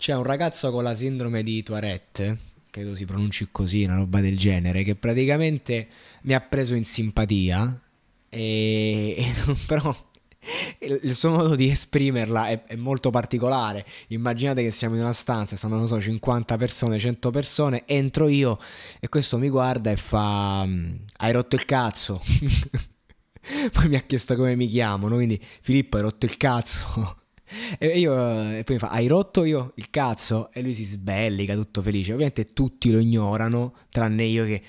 C'è un ragazzo con la sindrome di Tourette, credo si pronunci così, una roba del genere, che praticamente mi ha preso in simpatia, e... però il suo modo di esprimerla è, è, molto particolare. Immaginate che siamo in una stanza, stanno non so 50 persone, 100 persone, entro io e questo mi guarda e fa mm, hai rotto il cazzo. Poi mi ha chiesto come mi chiamano, quindi Filippo hai rotto il cazzo. E, io, e poi mi fa, hai rotto io il cazzo? E lui si sbellica, tutto felice. Ovviamente tutti lo ignorano, tranne io che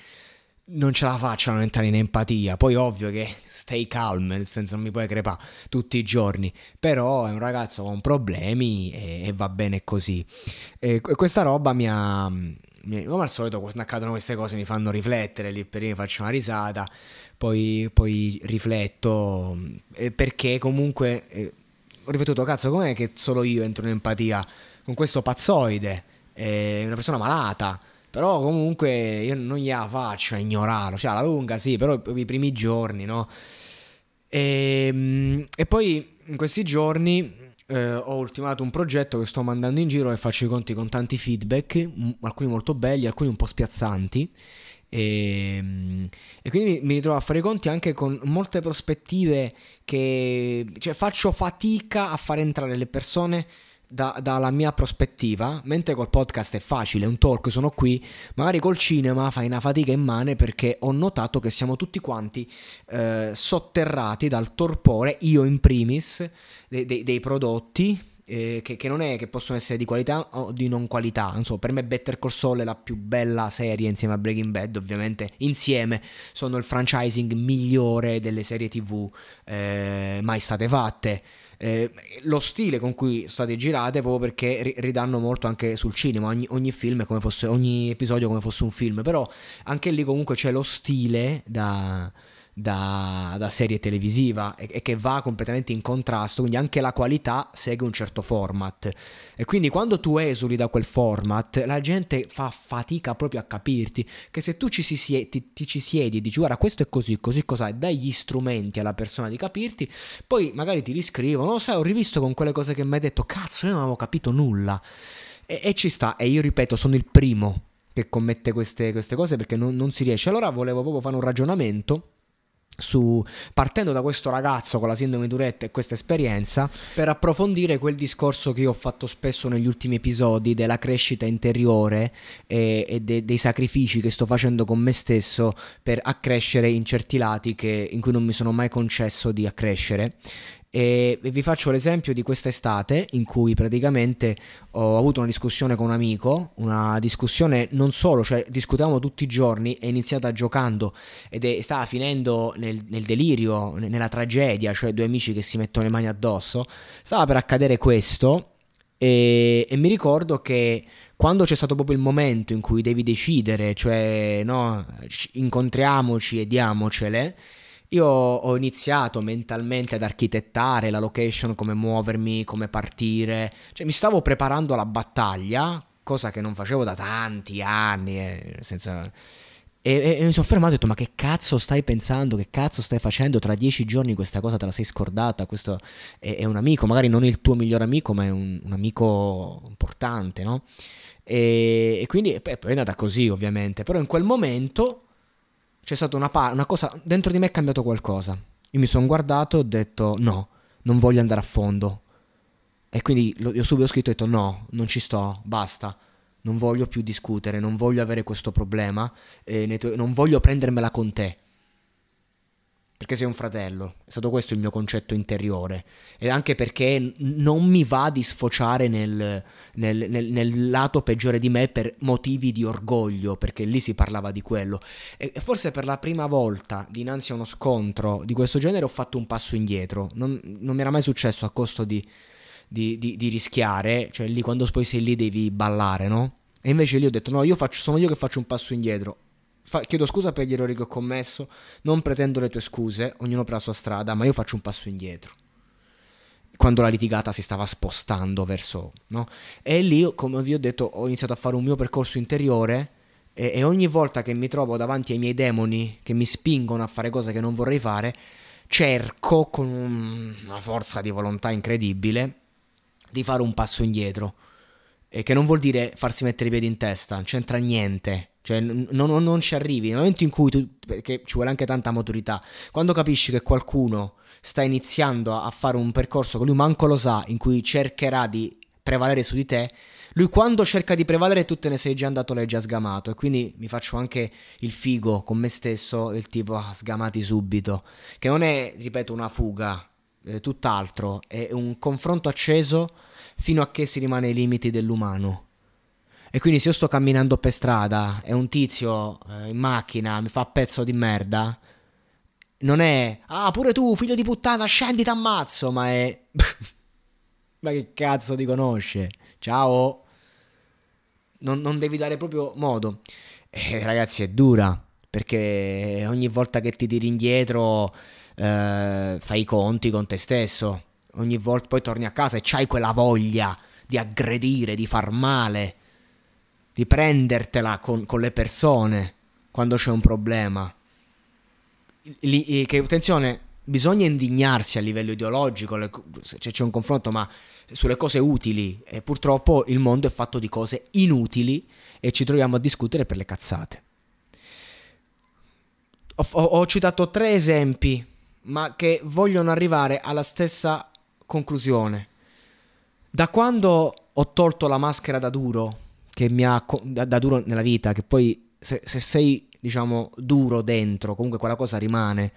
non ce la faccio a non entrare in empatia. Poi ovvio che stay calm, nel senso non mi puoi crepare tutti i giorni. Però è un ragazzo con problemi e, e va bene così. E, questa roba mi ha... come al solito quando accadono queste cose mi fanno riflettere, lì per lì faccio una risata, poi, poi rifletto, perché comunque eh, ho ripetuto, cazzo, com'è che solo io entro in empatia con questo pazzoide, È una persona malata? Però comunque io non gliela faccio a ignorarlo, cioè alla lunga sì, però i primi giorni, no? E, ehm, e poi in questi giorni eh, ho ultimato un progetto che sto mandando in giro e faccio i conti con tanti feedback, alcuni molto belli, alcuni un po' spiazzanti. E, ehm, e quindi mi ritrovo a fare i conti anche con molte prospettive che cioè, faccio fatica a far entrare le persone da, dalla mia prospettiva, mentre col podcast è facile, un talk, sono qui, magari col cinema fai una fatica immane perché ho notato che siamo tutti quanti eh, sotterrati dal torpore, io in primis, dei, dei, dei prodotti eh, che, che, non è che possono essere di qualità o di non qualità. Insomma, per me Better Call Saul è la più bella serie insieme a Breaking Bad, ovviamente insieme sono il franchising migliore delle serie TV eh, mai state fatte. Eh, lo stile con cui state girate proprio perché ri- ridanno molto anche sul cinema ogni, ogni, film come fosse ogni episodio come fosse un film però anche lì comunque c'è lo stile da, da, da serie televisiva e, e, che va completamente in contrasto, quindi anche la qualità segue un certo format. E quindi quando tu esuli da quel format, la gente fa fatica proprio a capirti che se tu ci, si, ti, ti ci siedi e dici guarda questo è così, così cos'è, dai gli strumenti alla persona di capirti, poi magari ti riscrivono, sai ho rivisto con quelle cose che mi hai detto, cazzo io non avevo capito nulla. E, e ci sta, e io ripeto, sono il primo che commette queste, queste cose perché non, non si riesce. Allora volevo proprio fare un ragionamento su, partendo da questo ragazzo con la sindrome di Tourette e questa esperienza per approfondire quel discorso che io ho fatto spesso negli ultimi episodi della crescita interiore e, e de, dei sacrifici che sto facendo con me stesso per accrescere in certi lati che, in cui non mi sono mai concesso di accrescere e vi faccio l'esempio di quest'estate in cui praticamente ho avuto una discussione con un amico, una discussione non solo, cioè discutiamo tutti i giorni, è iniziata giocando ed è, stava finendo nel, nel delirio, nella tragedia, cioè due amici che si mettono le mani addosso, stava per accadere questo e, e, mi ricordo che quando c'è stato proprio il momento in cui devi decidere, cioè no, incontriamoci e diamocele, io ho iniziato mentalmente ad architettare la location, come muovermi, come partire, cioè mi stavo preparando alla battaglia, cosa che non facevo da tanti anni, eh, nel senso... E, e, e, mi sono fermato e ho detto: Ma che cazzo stai pensando? Che cazzo stai facendo? Tra dieci giorni questa cosa te la sei scordata. Questo è, è un amico, magari non il tuo migliore amico, ma è un, un amico importante, no? E, e quindi è, è andata così, ovviamente. Però in quel momento c'è stata una, pa- una cosa, dentro di me è cambiato qualcosa. Io mi sono guardato e ho detto no, non voglio andare a fondo. E quindi lo, io subito ho scritto e ho detto no, non ci sto, basta, non voglio più discutere, non voglio avere questo problema, eh, tu- non voglio prendermela con te perché sei un fratello. È stato questo il mio concetto interiore. E anche perché non mi va di sfociare nel, nel, nel, nel lato peggiore di me per motivi di orgoglio, perché lì si parlava di quello. E forse per la prima volta dinanzi a uno scontro di questo genere ho fatto un passo indietro. Non, non mi era mai successo a costo di, di, di, di, rischiare. Cioè lì quando poi sei lì devi ballare, no? E invece lì ho detto no, io faccio, sono io che faccio un passo indietro Fa, chiedo scusa per gli errori che ho commesso, non pretendo le tue scuse, ognuno per la sua strada, ma io faccio un passo indietro. Quando la litigata si stava spostando verso... No? E lì, come vi ho detto, ho iniziato a fare un mio percorso interiore e, e ogni volta che mi trovo davanti ai miei demoni che mi spingono a fare cose che non vorrei fare, cerco con una forza di volontà incredibile di fare un passo indietro eh, che non vuol dire farsi mettere i piedi in testa, non c'entra niente. Cioè, non, non, non, ci arrivi. Nel momento in cui tu. Perché ci vuole anche tanta maturità. Quando capisci che qualcuno sta iniziando a, fare un percorso che lui manco lo sa, in cui cercherà di prevalere su di te, lui quando cerca di prevalere tu te ne sei già andato, l'hai già sgamato e quindi mi faccio anche il figo con me stesso il tipo ah, sgamati subito, che non è, ripeto, una fuga, eh, tutt'altro, è un confronto acceso fino a che si rimane ai limiti dell'umano. E quindi se io sto camminando per strada e un tizio eh, in macchina mi fa pezzo di merda, non è ah pure tu figlio di puttana scendi t'ammazzo, ma è ma che cazzo ti conosce? Ciao. Non, non devi dare proprio modo. Eh, ragazzi, è dura perché ogni volta che ti tiri indietro eh, fai i conti con te stesso ogni volta poi torni a casa e c'hai quella voglia di aggredire, di far male, di prendertela con, con le persone quando c'è un problema. L eh, che attenzione, bisogna indignarsi a livello ideologico, cioè c'è un confronto, ma sulle cose utili. E purtroppo il mondo è fatto di cose inutili e ci troviamo a discutere per le cazzate. Ho, ho, ho citato tre esempi, ma che vogliono arrivare alla stessa conclusione. Da quando ho tolto la maschera da duro, che mi ha da, da duro nella vita, che poi se, se, sei, diciamo, duro dentro, comunque quella cosa rimane.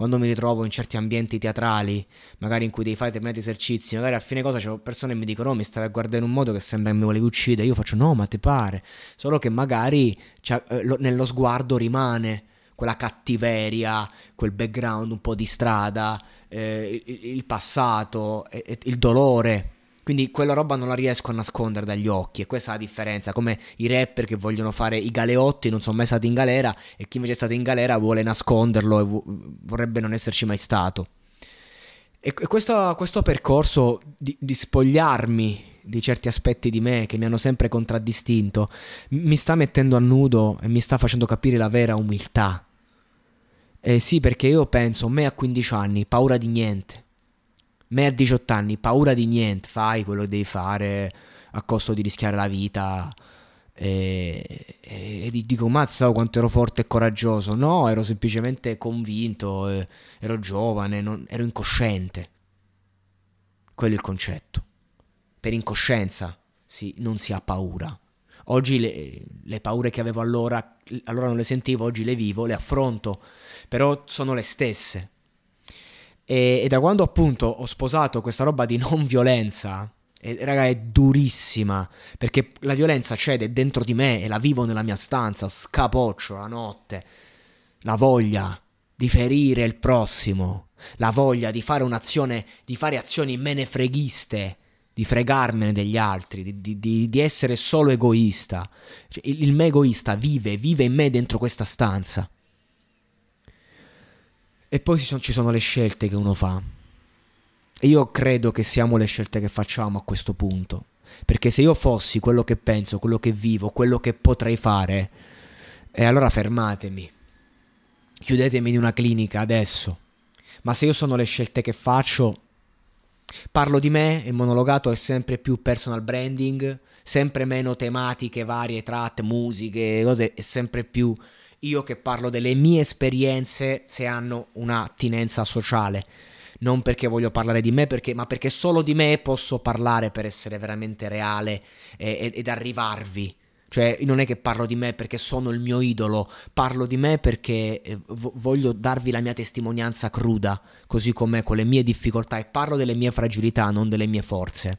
Quando mi ritrovo in certi ambienti teatrali, magari in cui devi fare determinati esercizi, magari a fine cosa c'è persone che mi dicono: No, oh, mi stavi a guardare in un modo che sembra che mi volevi uccidere. Io faccio: No, ma ti pare. Solo che magari cioè, lo, nello sguardo rimane quella cattiveria, quel background un po' di strada, eh, il, passato, il dolore. Quindi quella roba non la riesco a nascondere dagli occhi e questa è la differenza, come i rapper che vogliono fare i galeotti non sono mai stati in galera e chi invece è stato in galera vuole nasconderlo e vorrebbe non esserci mai stato. E questo, questo percorso di, di spogliarmi di certi aspetti di me che mi hanno sempre contraddistinto, mi sta mettendo a nudo e mi sta facendo capire la vera umiltà eh, sì, perché io penso, me a 15 anni, paura di niente. Me a 18 anni, paura di niente. Fai quello che devi fare a costo di rischiare la vita. E, e, e dico, mazza oh, quanto ero forte e coraggioso. No, ero semplicemente convinto, eh, ero giovane, non, ero incosciente. Quello è il concetto. Per incoscienza si, non si ha paura. Oggi le, le paure che avevo allora, allora non le sentivo, oggi le vivo, le affronto, però sono le stesse. E, e, da quando appunto ho sposato questa roba di non violenza, e, raga, è durissima, perché la violenza cede dentro di me e la vivo nella mia stanza, scapoccio la notte, la voglia di ferire il prossimo, la voglia di fare un'azione, di fare azioni menefreghiste, di fregarmene degli altri, di, di, di essere solo egoista. Cioè, il, il me egoista vive, vive in me dentro questa stanza. E poi ci sono, ci sono le scelte che uno fa. E io credo che siamo le scelte che facciamo a questo punto. Perché se io fossi quello che penso, quello che vivo, quello che potrei fare, e eh, allora fermatemi. Chiudetemi in una clinica adesso. Ma se io sono le scelte che faccio, Parlo di me, e monologato è sempre più personal branding, sempre meno tematiche varie, tratte, musiche, cose, è sempre più io che parlo delle mie esperienze se hanno un'attinenza sociale. Non perché voglio parlare di me, perché, ma perché solo di me posso parlare per essere veramente reale ed, ed arrivarvi. Cioè, non è che parlo di me perché sono il mio idolo, parlo di me perché eh, voglio darvi la mia testimonianza cruda, così com'è, con le mie difficoltà e parlo delle mie fragilità, non delle mie forze.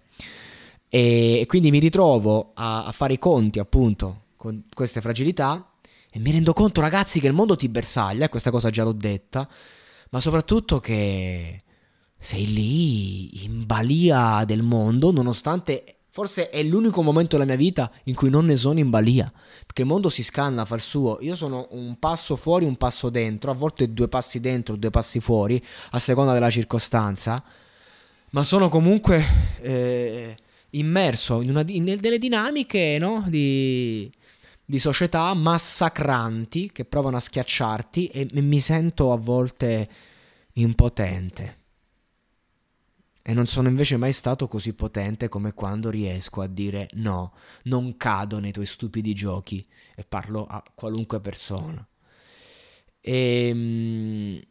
E quindi mi ritrovo a, fare i conti, appunto, con queste fragilità e mi rendo conto, ragazzi, che il mondo ti bersaglia, eh, questa cosa già l'ho detta, ma soprattutto che sei lì in balia del mondo, nonostante Forse è l'unico momento della mia vita in cui non ne sono in balia, perché il mondo si scanna, fa il suo. Io sono un passo fuori, un passo dentro, a volte due passi dentro, due passi fuori, a seconda della circostanza, ma sono comunque eh, immerso in, una, in, delle dinamiche no? di, di, società massacranti che provano a schiacciarti e, e mi sento a volte impotente. E non sono invece mai stato così potente come quando riesco a dire no, non cado nei tuoi stupidi giochi e parlo a qualunque persona. E, ehm,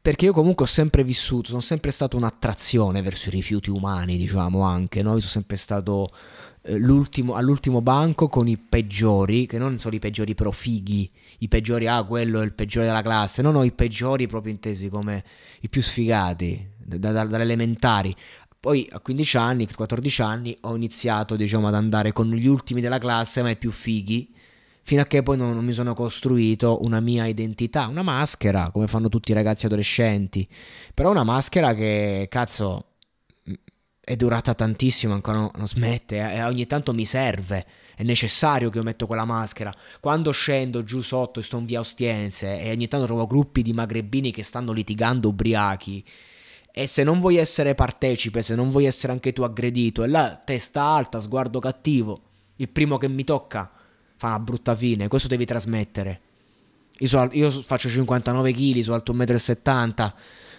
perché io comunque ho sempre vissuto, sono sempre stato un'attrazione verso i rifiuti umani, diciamo anche, no? Io sono sempre stato eh, all'ultimo banco con i peggiori, che non sono i peggiori però fighi, i peggiori, ah quello è il peggiore della classe, no no, i peggiori proprio intesi come i più sfigati, da, da, dalle elementari. Poi a 15 anni, 14 anni ho iniziato diciamo ad andare con gli ultimi della classe ma i più fighi, fino a che poi non, non mi sono costruito una mia identità, una maschera, come fanno tutti i ragazzi adolescenti, però una maschera che cazzo è durata tantissimo, ancora non, non smette, eh, ogni tanto mi serve, è necessario che io metto quella maschera. Quando scendo giù sotto e sto in via Ostiense e ogni tanto trovo gruppi di magrebini che stanno litigando ubriachi e se non vuoi essere partecipe, se non vuoi essere anche tu aggredito, e là testa alta, sguardo cattivo, il primo che mi tocca fa una brutta fine, questo devi trasmettere. Io, so, io faccio 59 kg, sono alto 1,70 m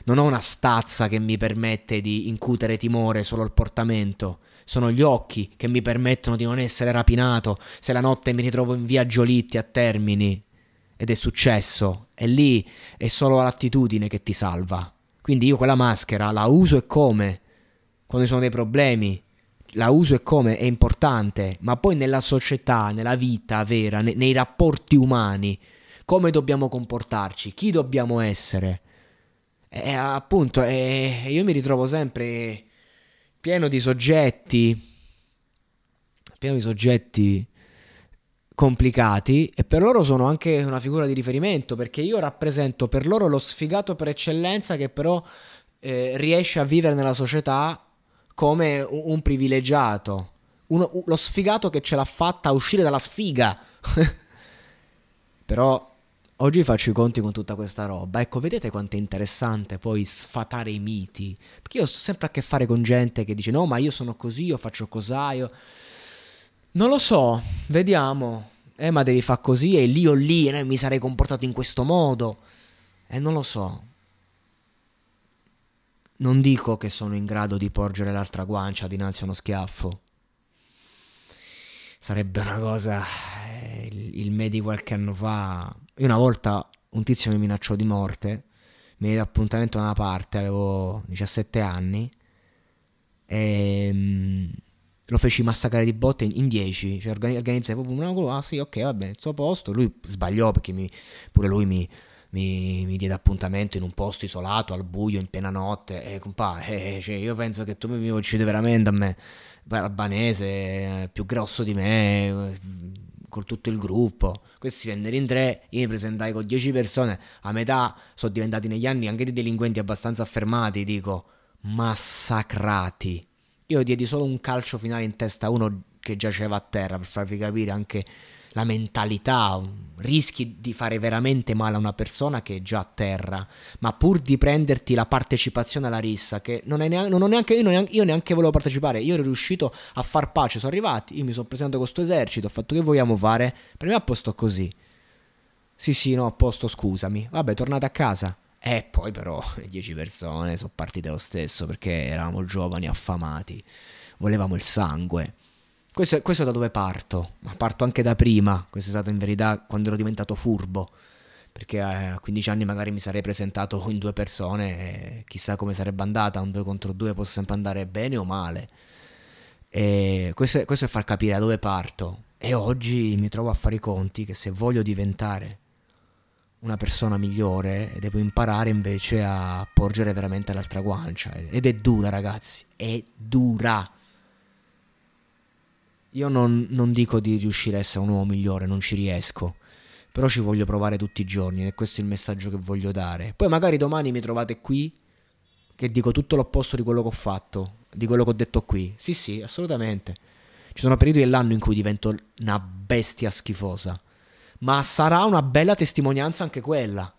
non ho una stazza che mi permette di incutere timore solo al portamento. Sono gli occhi che mi permettono di non essere rapinato se la notte mi ritrovo in via Giolitti a Termini. Ed è successo. E lì è solo l'attitudine che ti salva. Quindi io quella maschera la uso e come? Quando ci sono dei problemi, la uso e come è importante, ma poi nella società, nella vita vera, nei, nei rapporti umani, come dobbiamo comportarci, chi dobbiamo essere. E eh, appunto, e eh, io mi ritrovo sempre pieno di soggetti, pieno di soggetti complicati e per loro sono anche una figura di riferimento perché io rappresento per loro lo sfigato per eccellenza che però eh, riesce a vivere nella società come un, privilegiato, Uno, lo sfigato che ce l'ha fatta uscire dalla sfiga. però Oggi faccio i conti con tutta questa roba. Ecco, vedete quanto è interessante poi sfatare i miti. Perché io ho sempre a che fare con gente che dice no, ma io sono così, io faccio cos'ha, io... Non lo so, vediamo. Eh, ma devi fare così e lì o lì eh, mi sarei comportato in questo modo. Eh, non lo so. Non dico che sono in grado di porgere l'altra guancia dinanzi a uno schiaffo. Sarebbe una cosa... Eh, il me di qualche anno fa io una volta un tizio mi minacciò di morte, mi diede appuntamento da una parte, avevo 17 anni, e ehm, lo feci massacrare di botte in, 10, cioè organizzai proprio una cosa, ah sì ok va bene, il suo posto, lui sbagliò perché mi, pure lui mi, mi, mi, diede appuntamento in un posto isolato, al buio, in piena notte. E eh, compà, eh, eh, cioè, io penso che tu mi uccidi veramente a me, albanese, eh, più grosso di me, eh, con tutto il gruppo. Questi vennero in tre, io mi presentai con 10 persone, a metà sono diventati negli anni anche dei delinquenti abbastanza affermati, dico, massacrati. Io diedi solo un calcio finale in testa a uno che giaceva a terra per farvi capire anche la mentalità, rischi di fare veramente male a una persona che è già a terra, ma pur di prenderti la partecipazione alla rissa, che non è neanche, non neanche, io, neanche io, neanche volevo partecipare, io ero riuscito a far pace, sono arrivati, io mi sono presentato con questo esercito, ho fatto che vogliamo fare, per me è a posto così. Sì, sì, no, a posto, scusami. Vabbè, tornate a casa. E eh, poi però le dieci persone sono partite lo stesso perché eravamo giovani affamati, volevamo il sangue. Questo è, questo è da dove parto, ma parto anche da prima, questo è stato in verità quando ero diventato furbo, perché a 15 anni magari mi sarei presentato in due persone e chissà come sarebbe andata, un 2 contro 2 può sempre andare bene o male. E questo questo è far capire da dove parto e oggi mi trovo a fare i conti che se voglio diventare una persona migliore devo imparare invece a porgere veramente l'altra guancia ed è dura ragazzi, è dura io non, non dico di riuscire a essere un uomo migliore, non ci riesco. Però ci voglio provare tutti i giorni e questo è il messaggio che voglio dare. Poi magari domani mi trovate qui che dico tutto l'opposto di quello che ho fatto, di quello che ho detto qui. Sì, sì, assolutamente. Ci sono periodi dell'anno in cui divento una bestia schifosa. Ma sarà una bella testimonianza anche quella.